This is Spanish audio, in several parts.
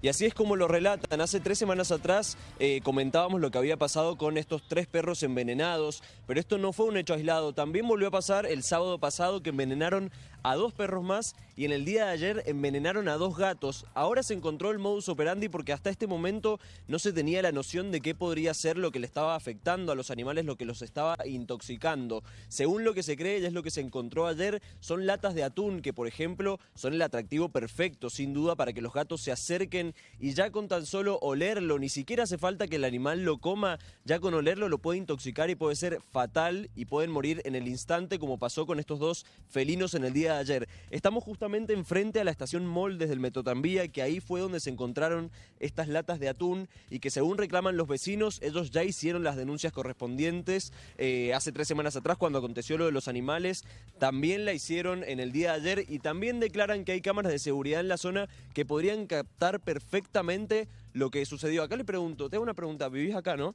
Y así es como lo relatan. Hace tres semanas atrás eh, comentábamos lo que había pasado con estos tres perros envenenados, pero esto no fue un hecho aislado. También volvió a pasar el sábado pasado que envenenaron a dos perros más y en el día de ayer envenenaron a dos gatos. Ahora se encontró el modus operandi porque hasta este momento no se tenía la noción de qué podría ser lo que le estaba afectando a los animales, lo que los estaba intoxicando. Según lo que se cree, y es lo que se encontró ayer, son latas de atún que, por ejemplo, son el atractivo perfecto, sin duda, para que los gatos se acerquen y ya con tan solo olerlo, ni siquiera hace falta que el animal lo coma, ya con olerlo lo puede intoxicar y puede ser fatal y pueden morir en el instante como pasó con estos dos felinos en el día de ayer. Estamos justamente enfrente a la estación Moldes del Metotambía, que ahí fue donde se encontraron estas latas de atún y que según reclaman los vecinos, ellos ya hicieron las denuncias correspondientes eh, hace tres semanas atrás cuando aconteció lo de los animales, también la hicieron en el día de ayer y también declaran que hay cámaras de seguridad en la zona que podrían captar personas perfectamente lo que sucedió. Acá le pregunto, te hago una pregunta, vivís acá, ¿no?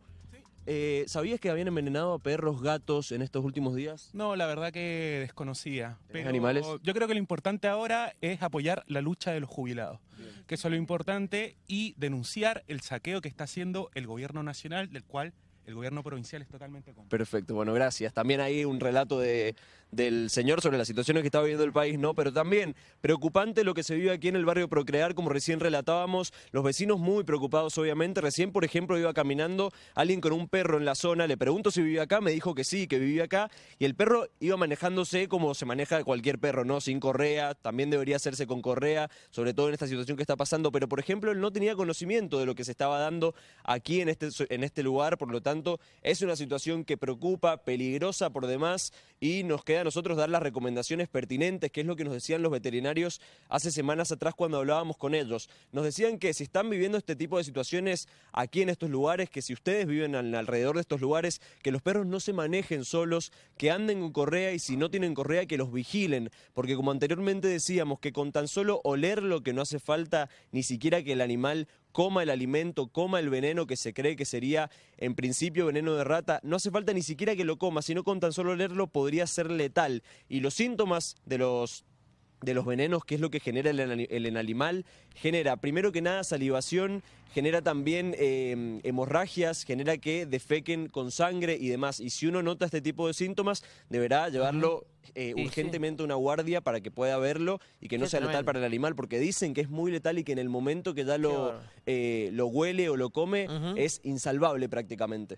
Eh, ¿Sabías que habían envenenado a perros, gatos en estos últimos días? No, la verdad que desconocía. animales? Yo creo que lo importante ahora es apoyar la lucha de los jubilados, que eso es lo importante, y denunciar el saqueo que está haciendo el gobierno nacional, del cual el gobierno provincial es totalmente Perfecto, bueno, gracias. También hay un relato de, del señor sobre las situaciones que está viviendo el país, ¿no? Pero también preocupante lo que se vive aquí en el barrio Procrear, como recién relatábamos, los vecinos muy preocupados, obviamente. Recién, por ejemplo, iba caminando alguien con un perro en la zona, le pregunto si vivía acá, me dijo que sí, que vivía acá, y el perro iba manejándose como se maneja cualquier perro, ¿no? Sin correa, también debería hacerse con correa, sobre todo en esta situación que está pasando, pero por ejemplo, él no tenía conocimiento de lo que se estaba dando aquí en este, en este lugar, por lo tanto, tanto, es una situación que preocupa, peligrosa por demás, y nos queda a nosotros dar las recomendaciones pertinentes, que es lo que nos decían los veterinarios hace semanas atrás cuando hablábamos con ellos. Nos decían que si están viviendo este tipo de situaciones aquí en estos lugares, que si ustedes viven alrededor de estos lugares, que los perros no se manejen solos, que anden con correa y si no tienen correa, que los vigilen, porque como anteriormente decíamos que con tan solo olerlo que no hace falta ni siquiera que el animal coma el alimento, coma el veneno que se cree que sería en principio veneno de rata, no hace falta ni siquiera que lo coma, sino con tan solo leerlo podría ser letal. Y los síntomas de los de los venenos, que es lo que genera el, el animal, genera primero que nada salivación, genera también em, hemorragias, genera que defequen con sangre y demás. Y si uno nota este tipo de síntomas, deberá llevarlo eh, urgentemente a una guardia para que pueda verlo y que no sea letal para el animal, porque dicen que es muy letal y que en el momento que ya lo, eh, lo huele o lo come, es insalvable prácticamente.